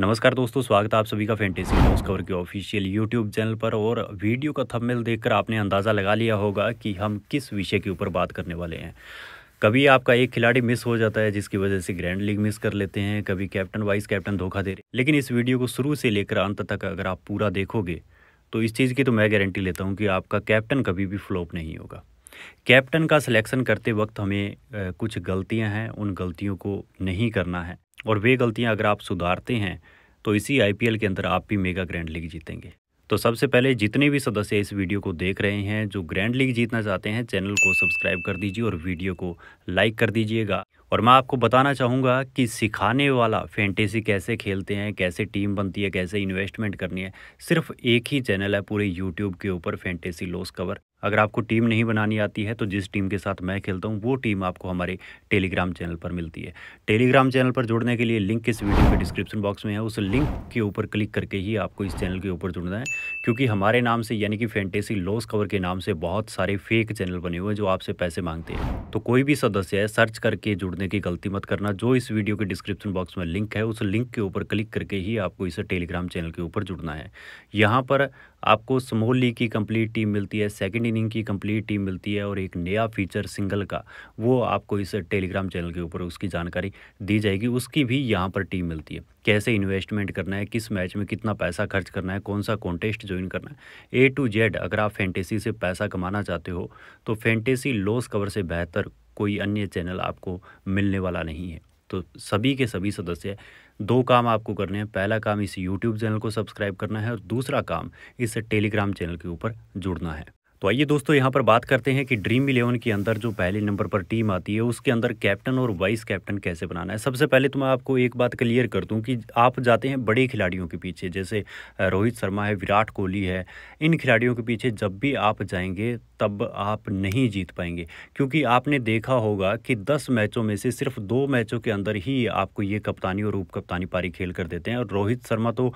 नमस्कार दोस्तों स्वागत है आप सभी का फैंटेसी न्यूज़ कवर के ऑफिशियल यूट्यूब चैनल पर और वीडियो का थंबनेल देखकर आपने अंदाज़ा लगा लिया होगा कि हम किस विषय के ऊपर बात करने वाले हैं कभी आपका एक खिलाड़ी मिस हो जाता है जिसकी वजह से ग्रैंड लीग मिस कर लेते हैं कभी कैप्टन वाइस कैप्टन धोखा दे रहे लेकिन इस वीडियो को शुरू से लेकर अंत तक अगर आप पूरा देखोगे तो इस चीज़ की तो मैं गारंटी लेता हूँ कि आपका कैप्टन कभी भी फ्लॉप नहीं होगा कैप्टन का सिलेक्शन करते वक्त हमें कुछ गलतियां हैं उन गलतियों को नहीं करना है और वे गलतियाँ अगर आप सुधारते हैं तो इसी आईपीएल के अंदर आप भी मेगा ग्रैंड लीग जीतेंगे तो सबसे पहले जितने भी सदस्य इस वीडियो को देख रहे हैं जो ग्रैंड लीग जीतना चाहते हैं चैनल को सब्सक्राइब कर दीजिए और वीडियो को लाइक कर दीजिएगा और मैं आपको बताना चाहूँगा कि सिखाने वाला फैंटेसी कैसे खेलते हैं कैसे टीम बनती है कैसे इन्वेस्टमेंट करनी है सिर्फ एक ही चैनल है पूरे यूट्यूब के ऊपर फैंटेसी लॉस कवर अगर आपको टीम नहीं बनानी आती है तो जिस टीम के साथ मैं खेलता हूँ वो टीम आपको हमारे टेलीग्राम चैनल पर मिलती है टेलीग्राम चैनल पर जुड़ने के लिए लिंक इस वीडियो के डिस्क्रिप्शन बॉक्स में है उस लिंक के ऊपर क्लिक करके ही आपको इस चैनल के ऊपर जुड़ना है क्योंकि हमारे नाम से यानी कि फैंटेसी लॉस कवर के नाम से बहुत सारे फेक चैनल बने हुए हैं जो आपसे पैसे मांगते हैं तो कोई भी सदस्य है सर्च करके जुड़ने की गलती मत करना जो इस वीडियो के डिस्क्रिप्शन बॉक्स में लिंक है उस लिंक के ऊपर क्लिक करके ही आपको इसे टेलीग्राम चैनल के ऊपर जुड़ना है यहाँ पर आपको स्मॉल लीग की कंप्लीट टीम मिलती है सेकेंड ट्रेनिंग की कंप्लीट टीम मिलती है और एक नया फीचर सिंगल का वो आपको इस टेलीग्राम चैनल के ऊपर उसकी जानकारी दी जाएगी उसकी भी यहाँ पर टीम मिलती है कैसे इन्वेस्टमेंट करना है किस मैच में कितना पैसा खर्च करना है कौन सा कॉन्टेस्ट ज्वाइन करना है ए टू जेड अगर आप फैंटेसी से पैसा कमाना चाहते हो तो फैंटेसी लॉस कवर से बेहतर कोई अन्य चैनल आपको मिलने वाला नहीं है तो सभी के सभी सदस्य दो काम आपको करने हैं पहला काम इस यूट्यूब चैनल को सब्सक्राइब करना है और दूसरा काम इस टेलीग्राम चैनल के ऊपर जुड़ना है तो आइए दोस्तों यहाँ पर बात करते हैं कि ड्रीम इलेवन के अंदर जो पहले नंबर पर टीम आती है उसके अंदर कैप्टन और वाइस कैप्टन कैसे बनाना है सबसे पहले तो मैं आपको एक बात क्लियर कर दूं कि आप जाते हैं बड़े खिलाड़ियों के पीछे जैसे रोहित शर्मा है विराट कोहली है इन खिलाड़ियों के पीछे जब भी आप जाएंगे तब आप नहीं जीत पाएंगे क्योंकि आपने देखा होगा कि दस मैचों में से सिर्फ दो मैचों के अंदर ही आपको ये कप्तानी और उप कप्तानी पारी खेल कर देते हैं और रोहित शर्मा तो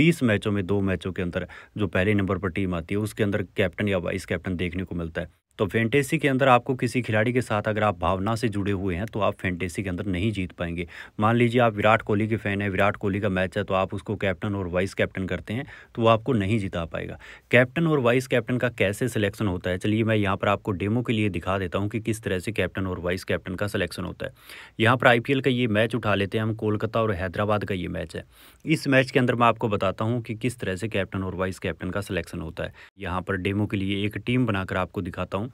बीस मैचों में दो मैचों के अंदर जो पहले नंबर पर टीम आती है उसके अंदर कैप्टन या वाइस कैप्टन देखने को मिलता है तो फेंटेसी के अंदर आपको किसी खिलाड़ी के साथ अगर आप भावना से जुड़े हुए हैं तो आप फेंटेसी के अंदर नहीं जीत पाएंगे मान लीजिए आप विराट कोहली के फ़ैन हैं विराट कोहली का मैच है तो आप उसको कैप्टन और वाइस कैप्टन करते हैं तो वो आपको नहीं जिता पाएगा कैप्टन और वाइस कैप्टन का कैसे सिलेक्शन होता है चलिए मैं यहाँ पर आपको डेमो के लिए दिखा देता हूँ कि किस तरह से कैप्टन और वाइस कैप्टन का सिलेक्शन होता है यहाँ पर आई का ये मैच उठा लेते हैं हम कोलकाता और हैदराबाद का ये मैच है इस मैच के अंदर मैं आपको बताता हूँ कि किस तरह से कैप्टन और वाइस कैप्टन का सिलेक्शन होता है यहाँ पर डेमो के लिए एक टीम बनाकर आपको दिखाता हूँ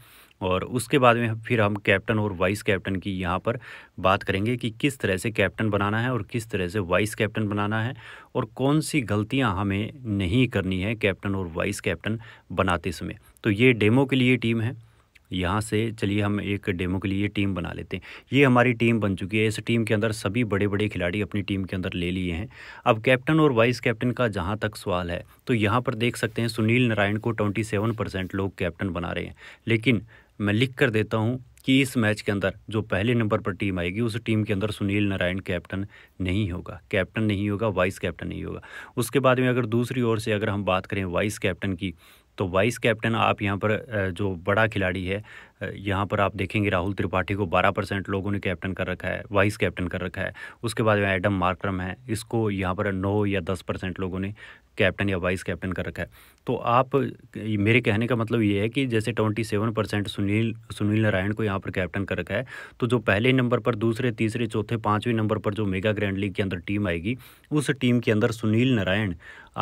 और उसके बाद में फिर हम कैप्टन और वाइस कैप्टन की यहाँ पर बात करेंगे कि किस तरह से कैप्टन बनाना है और किस तरह से वाइस कैप्टन बनाना है और कौन सी गलतियाँ हमें नहीं करनी है कैप्टन और वाइस कैप्टन बनाते समय तो ये डेमो के लिए टीम है यहाँ से चलिए हम एक डेमो के लिए टीम बना लेते हैं ये हमारी टीम बन चुकी है इस टीम के अंदर सभी बड़े बड़े खिलाड़ी अपनी टीम के अंदर ले लिए हैं अब कैप्टन और वाइस कैप्टन का जहाँ तक सवाल है तो यहाँ पर देख सकते हैं सुनील नारायण को ट्वेंटी सेवन परसेंट लोग कैप्टन बना रहे हैं लेकिन मैं लिख कर देता हूँ कि इस मैच के अंदर जो पहले नंबर पर टीम आएगी उस टीम के अंदर सुनील नारायण कैप्टन नहीं होगा कैप्टन नहीं होगा वाइस कैप्टन नहीं होगा उसके बाद में अगर दूसरी ओर से अगर हम बात करें वाइस कैप्टन की तो वाइस कैप्टन आप यहाँ पर जो बड़ा खिलाड़ी है यहाँ पर आप देखेंगे राहुल त्रिपाठी को 12 परसेंट लोगों ने कैप्टन कर रखा है वाइस कैप्टन कर रखा है उसके बाद में एडम मार्क्रम है इसको यहाँ पर नौ या दस परसेंट लोगों ने कैप्टन या वाइस कैप्टन कर रखा है तो आप मेरे कहने का मतलब ये है कि जैसे twenty seven percent Sunil Sunil Narayan को यहाँ पर कैप्टन कर रखा है तो जो पहले नंबर पर दूसरे तीसरे चौथे पाँचवें नंबर पर जो मेगा ग्रैंड लीग के अंदर टीम आएगी उस टीम के अंदर सुनील नारायण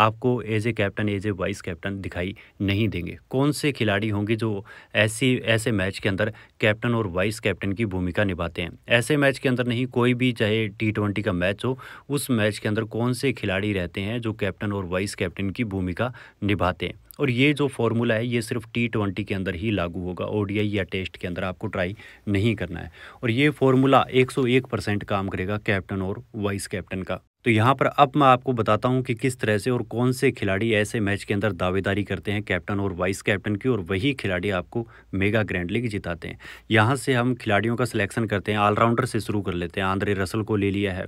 आपको as a captain as a vice captain दिखाई नहीं देंगे कौन से खिलाड़ी होंगे जो ऐसी ऐसे मैच मैच के अंदर कैप्टन और वाइस कैप्टन की भूमिका निभाते हैं ऐसे मैच के अंदर नहीं कोई भी चाहे टी ट्वेंटी का मैच हो उस मैच के अंदर कौन से खिलाड़ी रहते हैं जो कैप्टन और वाइस कैप्टन की भूमिका निभाते हैं और ये जो फॉर्मूला है ये सिर्फ टी ट्वेंटी के अंदर ही लागू होगा आई या टेस्ट के अंदर आपको ट्राई नहीं करना है और ये फॉर्मूला एक परसेंट काम करेगा कैप्टन और वाइस कैप्टन का तो यहाँ पर अब मैं आपको बताता हूँ कि किस तरह से और कौन से खिलाड़ी ऐसे मैच के अंदर दावेदारी करते हैं कैप्टन और वाइस कैप्टन की और वही खिलाड़ी आपको मेगा ग्रैंड लीग जिताते हैं यहाँ से हम खिलाड़ियों का सिलेक्शन करते हैं ऑलराउंडर से शुरू कर लेते हैं आंद्रे रसल को ले लिया है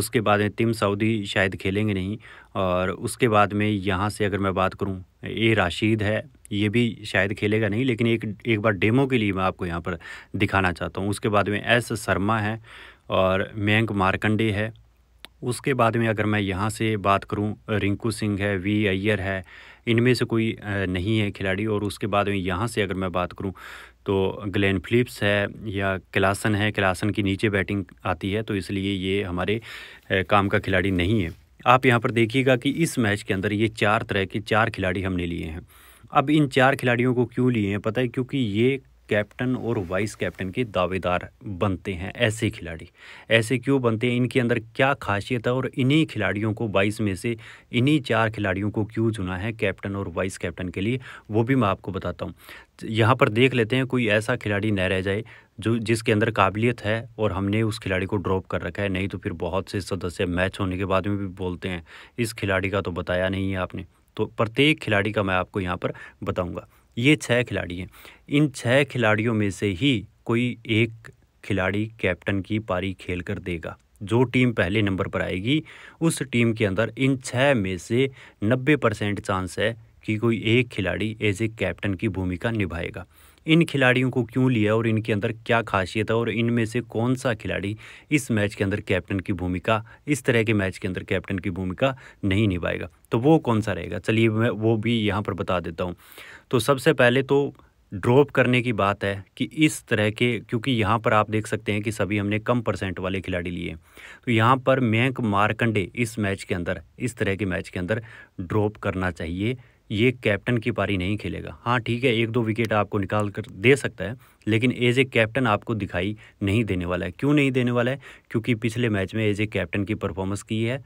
उसके बाद में तिम सऊदी शायद खेलेंगे नहीं और उसके बाद में यहाँ से अगर मैं बात करूँ ए राशिद है ये भी शायद खेलेगा नहीं लेकिन एक एक बार डेमो के लिए मैं आपको यहाँ पर दिखाना चाहता हूँ उसके बाद में एस शर्मा है और मयंक मार्कंडे है उसके बाद में अगर मैं यहाँ से बात करूँ रिंकू सिंह है वी अय्यर है इनमें से कोई नहीं है खिलाड़ी और उसके बाद में यहाँ से अगर मैं बात करूँ तो ग्लेन फिलिप्स है या क्लासन है क्लासन की नीचे बैटिंग आती है तो इसलिए ये हमारे काम का खिलाड़ी नहीं है आप यहाँ पर देखिएगा कि इस मैच के अंदर ये चार तरह के चार खिलाड़ी हमने लिए हैं अब इन चार खिलाड़ियों को क्यों लिए हैं पता है क्योंकि ये कैप्टन और वाइस कैप्टन के दावेदार बनते हैं ऐसे खिलाड़ी ऐसे क्यों बनते हैं इनके अंदर क्या खासियत है और इन्हीं खिलाड़ियों को बाईस में से इन्हीं चार खिलाड़ियों को क्यों चुना है कैप्टन और वाइस कैप्टन के लिए वो भी मैं आपको बताता हूँ यहाँ पर देख लेते हैं कोई ऐसा खिलाड़ी न रह जाए जो जिसके अंदर काबिलियत है और हमने उस खिलाड़ी को ड्रॉप कर रखा है नहीं तो फिर बहुत से सदस्य मैच होने के बाद में भी बोलते हैं इस खिलाड़ी का तो बताया नहीं है आपने तो प्रत्येक खिलाड़ी का मैं आपको यहाँ पर बताऊँगा ये छः खिलाड़ी हैं इन छः खिलाड़ियों में से ही कोई एक खिलाड़ी कैप्टन की पारी खेल कर देगा जो टीम पहले नंबर पर आएगी उस टीम के अंदर इन छः में से नब्बे परसेंट चांस है कि कोई एक खिलाड़ी एज ए कैप्टन की भूमिका निभाएगा इन खिलाड़ियों को क्यों लिया और इनके अंदर क्या खासियत है और इनमें से कौन सा खिलाड़ी इस मैच के अंदर कैप्टन की भूमिका इस तरह के मैच के अंदर कैप्टन की भूमिका नहीं निभाएगा तो वो कौन सा रहेगा चलिए मैं वो भी यहाँ पर बता देता हूँ तो सबसे पहले तो ड्रॉप करने की बात है कि इस तरह के क्योंकि यहाँ पर आप देख सकते हैं कि सभी हमने कम परसेंट वाले खिलाड़ी लिए तो यहाँ पर मैंक मारकंडे इस मैच के अंदर इस तरह के मैच के अंदर ड्रॉप करना चाहिए ये कैप्टन की पारी नहीं खेलेगा हाँ ठीक है एक दो विकेट आपको निकाल कर दे सकता है लेकिन एज ए कैप्टन आपको दिखाई नहीं देने वाला है क्यों नहीं देने वाला है क्योंकि पिछले मैच में एज ए कैप्टन की परफॉर्मेंस की है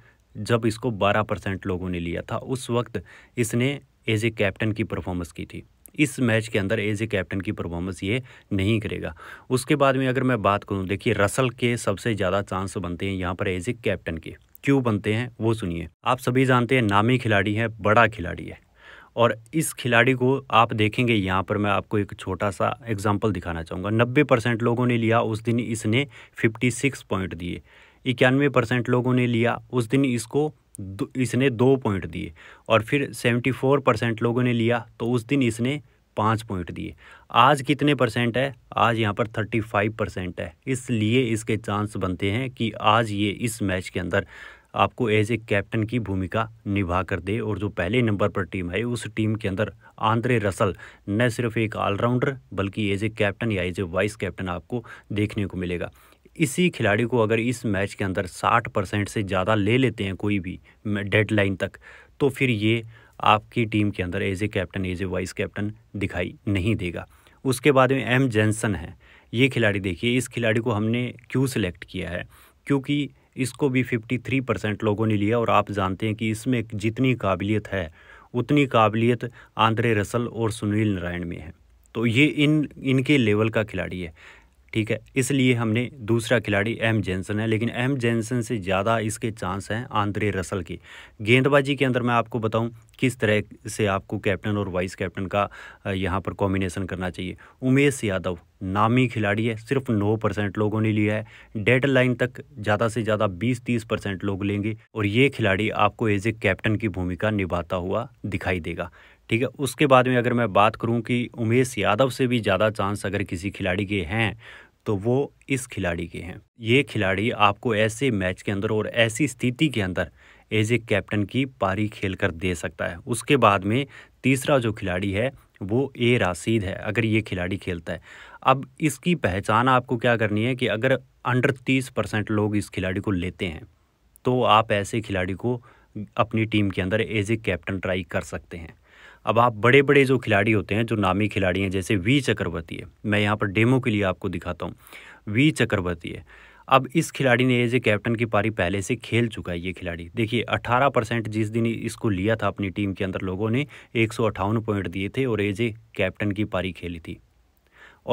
जब इसको 12 परसेंट लोगों ने लिया था उस वक्त इसने एज ए कैप्टन की परफॉर्मेंस की थी इस मैच के अंदर एज ए कैप्टन की परफॉर्मेंस ये नहीं करेगा उसके बाद में अगर मैं बात करूँ देखिए रसल के सबसे ज़्यादा चांस बनते हैं यहाँ पर एज ए कैप्टन के क्यों बनते हैं वो सुनिए आप सभी जानते हैं नामी खिलाड़ी है बड़ा खिलाड़ी है और इस खिलाड़ी को आप देखेंगे यहाँ पर मैं आपको एक छोटा सा एग्जाम्पल दिखाना चाहूँगा नब्बे परसेंट लोगों ने लिया उस दिन इसने फिफ्टी सिक्स पॉइंट दिए इक्यानवे परसेंट लोगों ने लिया उस दिन इसको दो, इसने दो पॉइंट दिए और फिर सेवेंटी फोर परसेंट लोगों ने लिया तो उस दिन इसने पाँच पॉइंट दिए आज कितने परसेंट है आज यहाँ पर थर्टी फाइव परसेंट है इसलिए इसके चांस बनते हैं कि आज ये इस मैच के अंदर आपको एज ए कैप्टन की भूमिका निभा कर दे और जो पहले नंबर पर टीम है उस टीम के अंदर आंद्रे रसल न सिर्फ एक ऑलराउंडर बल्कि एज ए कैप्टन या एज ए वाइस कैप्टन आपको देखने को मिलेगा इसी खिलाड़ी को अगर इस मैच के अंदर 60 परसेंट से ज़्यादा ले लेते हैं कोई भी लाइन तक तो फिर ये आपकी टीम के अंदर as a captain as a vice captain दिखाई नहीं देगा उसके बाद में एम जेंसन है ये खिलाड़ी देखिए इस खिलाड़ी को हमने क्यों सिलेक्ट किया है क्योंकि इसको भी 53 परसेंट लोगों ने लिया और आप जानते हैं कि इसमें जितनी काबिलियत है उतनी काबिलियत आंद्रे रसल और सुनील नारायण में है तो ये इन इनके लेवल का खिलाड़ी है ठीक है इसलिए हमने दूसरा खिलाड़ी एम जेंसन है लेकिन एम जेंसन से ज़्यादा इसके चांस हैं आंद्रे रसल के गेंदबाजी के अंदर मैं आपको बताऊं किस तरह से आपको कैप्टन और वाइस कैप्टन का यहाँ पर कॉम्बिनेशन करना चाहिए उमेश यादव नामी खिलाड़ी है सिर्फ नौ परसेंट लोगों ने लिया है डेड लाइन तक ज़्यादा से ज़्यादा बीस तीस परसेंट लोग लेंगे और ये खिलाड़ी आपको एज ए कैप्टन की भूमिका निभाता हुआ दिखाई देगा ठीक है उसके बाद में अगर मैं बात करूं कि उमेश यादव से भी ज़्यादा चांस अगर किसी खिलाड़ी के हैं तो वो इस खिलाड़ी के हैं ये खिलाड़ी आपको ऐसे मैच के अंदर और ऐसी स्थिति के अंदर एज ए कैप्टन की पारी खेल कर दे सकता है उसके बाद में तीसरा जो खिलाड़ी है वो ए राशिद है अगर ये खिलाड़ी खेलता है अब इसकी पहचान आपको क्या करनी है कि अगर अंडर तीस परसेंट लोग इस खिलाड़ी को लेते हैं तो आप ऐसे खिलाड़ी को अपनी टीम के अंदर एज ए कैप्टन ट्राई कर सकते हैं अब आप बड़े बड़े जो खिलाड़ी होते हैं जो नामी खिलाड़ी हैं जैसे वी चक्रवर्ती है मैं यहाँ पर डेमो के लिए आपको दिखाता हूँ वी चक्रवर्ती है अब इस खिलाड़ी ने एज ए कैप्टन की पारी पहले से खेल चुका है ये खिलाड़ी देखिए 18 परसेंट जिस दिन इसको लिया था अपनी टीम के अंदर लोगों ने एक पॉइंट दिए थे और एज ए कैप्टन की पारी खेली थी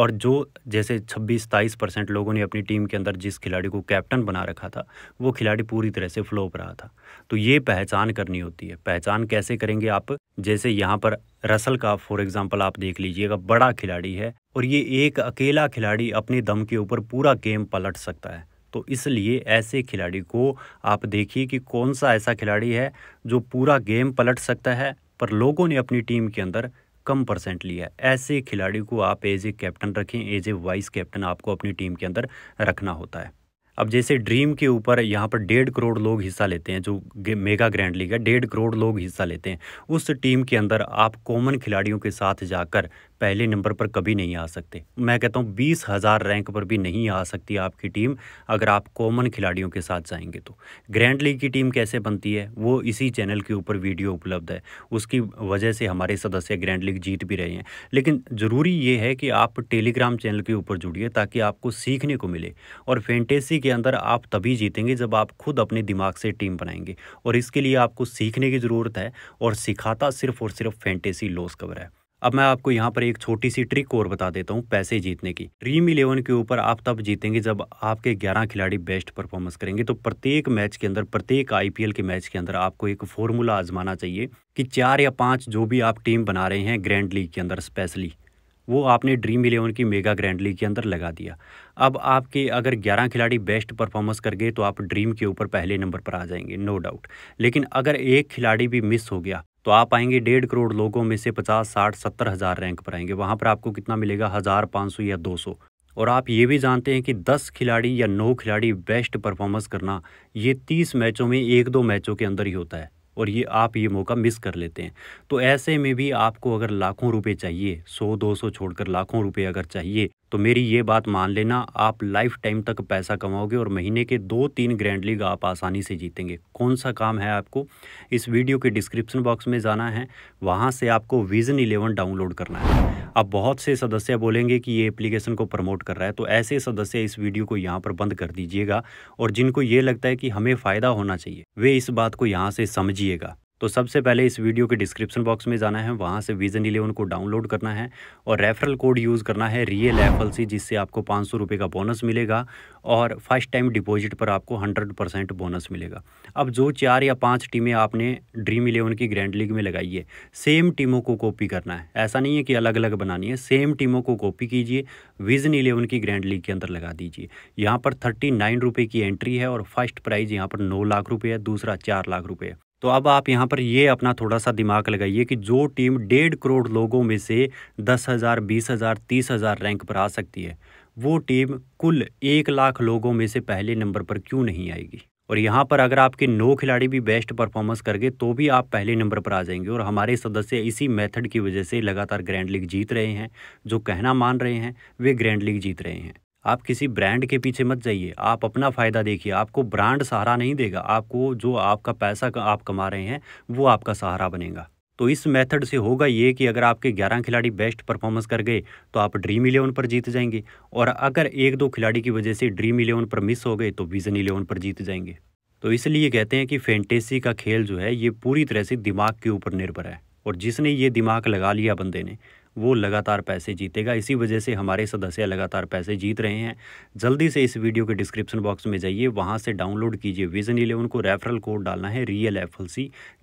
और जो जैसे 26-27 परसेंट लोगों ने अपनी टीम के अंदर जिस खिलाड़ी को कैप्टन बना रखा था वो खिलाड़ी पूरी तरह से फ्लोप रहा था तो ये पहचान करनी होती है पहचान कैसे करेंगे आप जैसे यहाँ पर रसल का फॉर एग्ज़ाम्पल आप देख लीजिएगा बड़ा खिलाड़ी है और ये एक अकेला खिलाड़ी अपने दम के ऊपर पूरा गेम पलट सकता है तो इसलिए ऐसे खिलाड़ी को आप देखिए कि कौन सा ऐसा खिलाड़ी है जो पूरा गेम पलट सकता है पर लोगों ने अपनी टीम के अंदर कम परसेंट लिया ऐसे खिलाड़ी को आप एज ए कैप्टन रखें एज ए वाइस कैप्टन आपको अपनी टीम के अंदर रखना होता है अब जैसे ड्रीम के ऊपर यहाँ पर डेढ़ करोड़ लोग हिस्सा लेते हैं जो मेगा ग्रैंड लीग है डेढ़ करोड़ लोग हिस्सा लेते हैं उस टीम के अंदर आप कॉमन खिलाड़ियों के साथ जाकर पहले नंबर पर कभी नहीं आ सकते मैं कहता हूँ बीस हज़ार रैंक पर भी नहीं आ सकती आपकी टीम अगर आप कॉमन खिलाड़ियों के साथ जाएंगे तो ग्रैंड लीग की टीम कैसे बनती है वो इसी चैनल के ऊपर वीडियो उपलब्ध है उसकी वजह से हमारे सदस्य ग्रैंड लीग जीत भी रहे हैं लेकिन ज़रूरी ये है कि आप टेलीग्राम चैनल के ऊपर जुड़िए ताकि आपको सीखने को मिले और फेंटेसी के अंदर आप तभी जीतेंगे जब आप खुद अपने दिमाग से टीम बनाएंगे और इसके लिए आपको सीखने की ज़रूरत है और सिखाता सिर्फ और सिर्फ फेंटेसी लॉस कवर है अब मैं आपको यहाँ पर एक छोटी सी ट्रिक और बता देता हूँ पैसे जीतने की ड्रीम इलेवन के ऊपर आप तब जीतेंगे जब आपके 11 खिलाड़ी बेस्ट परफॉर्मेंस करेंगे तो प्रत्येक मैच के अंदर प्रत्येक आईपीएल के मैच के अंदर आपको एक फॉर्मूला आजमाना चाहिए कि चार या पाँच जो भी आप टीम बना रहे हैं ग्रैंड लीग के अंदर स्पेशली वो आपने ड्रीम इलेवन की मेगा ग्रैंड लीग के अंदर लगा दिया अब आपके अगर 11 खिलाड़ी बेस्ट परफॉर्मेंस कर गए तो आप ड्रीम के ऊपर पहले नंबर पर आ जाएंगे नो डाउट लेकिन अगर एक खिलाड़ी भी मिस हो गया तो आप आएंगे डेढ़ करोड़ लोगों में से पचास साठ सत्तर हज़ार रैंक पर आएंगे वहाँ पर आपको कितना मिलेगा हज़ार पाँच सौ या दो सौ और आप ये भी जानते हैं कि दस खिलाड़ी या नौ खिलाड़ी बेस्ट परफॉर्मेंस करना ये तीस मैचों में एक दो मैचों के अंदर ही होता है और ये आप ये मौका मिस कर लेते हैं तो ऐसे में भी आपको अगर लाखों रुपए चाहिए सौ दो सौ छोड़कर लाखों रुपए अगर चाहिए तो मेरी ये बात मान लेना आप लाइफ टाइम तक पैसा कमाओगे और महीने के दो तीन ग्रैंड लीग आप आसानी से जीतेंगे कौन सा काम है आपको इस वीडियो के डिस्क्रिप्शन बॉक्स में जाना है वहाँ से आपको विजन इलेवन डाउनलोड करना है अब बहुत से सदस्य बोलेंगे कि ये एप्लीकेशन को प्रमोट कर रहा है तो ऐसे सदस्य इस वीडियो को यहाँ पर बंद कर दीजिएगा और जिनको ये लगता है कि हमें फ़ायदा होना चाहिए वे इस बात को यहाँ से समझिएगा तो सबसे पहले इस वीडियो के डिस्क्रिप्शन बॉक्स में जाना है वहाँ से विजन इलेवन को डाउनलोड करना है और रेफरल कोड यूज़ करना है रियल एफ एल सी जिससे आपको पाँच सौ रुपये का बोनस मिलेगा और फर्स्ट टाइम डिपॉजिट पर आपको हंड्रेड परसेंट बोनस मिलेगा अब जो चार या पाँच टीमें आपने ड्रीम इलेवन की ग्रैंड लीग में लगाई है सेम टीमों को कॉपी करना है ऐसा नहीं है कि अलग अलग बनानी है सेम टीमों को कॉपी कीजिए विजन इलेवन की ग्रैंड लीग के अंदर लगा दीजिए यहाँ पर थर्टी नाइन रुपये की एंट्री है और फर्स्ट प्राइज़ यहाँ पर नौ लाख रुपये है दूसरा चार लाख रुपये है तो अब आप यहाँ पर ये अपना थोड़ा सा दिमाग लगाइए कि जो टीम डेढ़ करोड़ लोगों में से दस हज़ार बीस हज़ार तीस हज़ार रैंक पर आ सकती है वो टीम कुल एक लाख लोगों में से पहले नंबर पर क्यों नहीं आएगी और यहाँ पर अगर आपके नौ खिलाड़ी भी बेस्ट परफॉर्मेंस कर गए तो भी आप पहले नंबर पर आ जाएंगे और हमारे सदस्य इसी मेथड की वजह से लगातार ग्रैंड लीग जीत रहे हैं जो कहना मान रहे हैं वे ग्रैंड लीग जीत रहे हैं आप किसी ब्रांड के पीछे मत जाइए आप अपना फ़ायदा देखिए आपको ब्रांड सहारा नहीं देगा आपको जो आपका पैसा आप कमा रहे हैं वो आपका सहारा बनेगा तो इस मेथड से होगा ये कि अगर आपके 11 खिलाड़ी बेस्ट परफॉर्मेंस कर गए तो आप ड्रीम इलेवन पर जीत जाएंगे और अगर एक दो खिलाड़ी की वजह से ड्रीम इलेवन पर मिस हो गए तो विजन इलेवन पर जीत जाएंगे तो इसलिए कहते हैं कि फैंटेसी का खेल जो है ये पूरी तरह से दिमाग के ऊपर निर्भर है और जिसने ये दिमाग लगा लिया बंदे ने वो लगातार पैसे जीतेगा इसी वजह से हमारे सदस्य लगातार पैसे जीत रहे हैं जल्दी से इस वीडियो के डिस्क्रिप्शन बॉक्स में जाइए वहाँ से डाउनलोड कीजिए विजन इलेवन को रेफरल कोड डालना है रियल एफ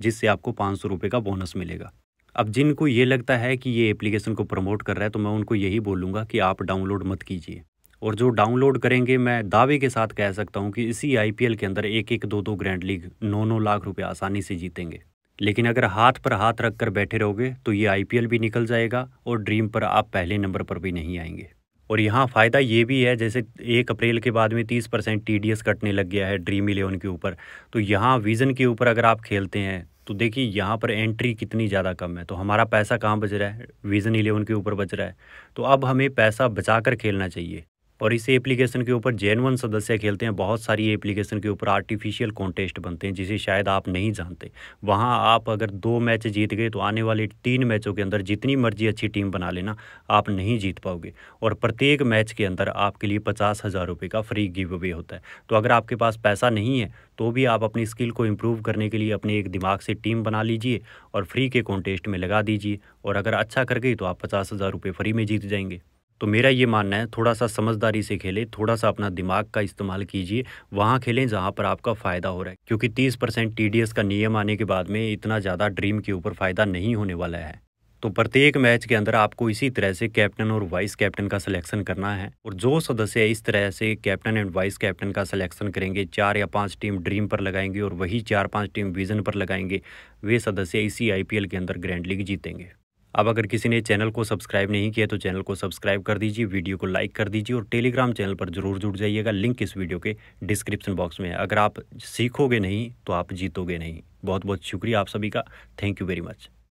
जिससे आपको पाँच सौ का बोनस मिलेगा अब जिनको ये लगता है कि ये एप्लीकेशन को प्रमोट कर रहा है तो मैं उनको यही बोलूँगा कि आप डाउनलोड मत कीजिए और जो डाउनलोड करेंगे मैं दावे के साथ कह सकता हूँ कि इसी आईपीएल के अंदर एक एक दो दो ग्रैंड लीग नौ नौ लाख रुपए आसानी से जीतेंगे लेकिन अगर हाथ पर हाथ रख कर बैठे रहोगे तो ये आई भी निकल जाएगा और ड्रीम पर आप पहले नंबर पर भी नहीं आएंगे और यहाँ फ़ायदा ये भी है जैसे एक अप्रैल के बाद में तीस परसेंट टी कटने लग गया है ड्रीम इलेवन के ऊपर तो यहाँ विज़न के ऊपर अगर आप खेलते हैं तो देखिए यहाँ पर एंट्री कितनी ज़्यादा कम है तो हमारा पैसा कहाँ बच रहा है विज़न इलेवन के ऊपर बच रहा है तो अब हमें पैसा बचा कर खेलना चाहिए और इसी एप्लीकेशन के ऊपर जेनवन सदस्य खेलते हैं बहुत सारी एप्लीकेशन के ऊपर आर्टिफिशियल कॉन्टेस्ट बनते हैं जिसे शायद आप नहीं जानते वहाँ आप अगर दो मैच जीत गए तो आने वाले तीन मैचों के अंदर जितनी मर्जी अच्छी टीम बना लेना आप नहीं जीत पाओगे और प्रत्येक मैच के अंदर आपके लिए पचास हज़ार रुपये का फ्री गिव अवे होता है तो अगर आपके पास पैसा नहीं है तो भी आप अपनी स्किल को इम्प्रूव करने के लिए अपने एक दिमाग से टीम बना लीजिए और फ्री के कॉन्टेस्ट में लगा दीजिए और अगर अच्छा कर गई तो आप पचास हज़ार रुपये फ्री में जीत जाएंगे तो मेरा ये मानना है थोड़ा सा समझदारी से खेलें थोड़ा सा अपना दिमाग का इस्तेमाल कीजिए वहाँ खेलें जहाँ पर आपका फ़ायदा हो रहा है क्योंकि 30 परसेंट टी का नियम आने के बाद में इतना ज़्यादा ड्रीम के ऊपर फ़ायदा नहीं होने वाला है तो प्रत्येक मैच के अंदर आपको इसी तरह से कैप्टन और वाइस कैप्टन का सिलेक्शन करना है और जो सदस्य इस तरह से कैप्टन एंड वाइस कैप्टन का सिलेक्शन करेंगे चार या पांच टीम ड्रीम पर लगाएंगे और वही चार पांच टीम विजन पर लगाएंगे वे सदस्य इसी आईपीएल के अंदर ग्रैंड लीग जीतेंगे अब अगर किसी ने चैनल को सब्सक्राइब नहीं किया तो चैनल को सब्सक्राइब कर दीजिए वीडियो को लाइक कर दीजिए और टेलीग्राम चैनल पर जरूर जुड़ जाइएगा लिंक इस वीडियो के डिस्क्रिप्शन बॉक्स में है अगर आप सीखोगे नहीं तो आप जीतोगे नहीं बहुत बहुत शुक्रिया आप सभी का थैंक यू वेरी मच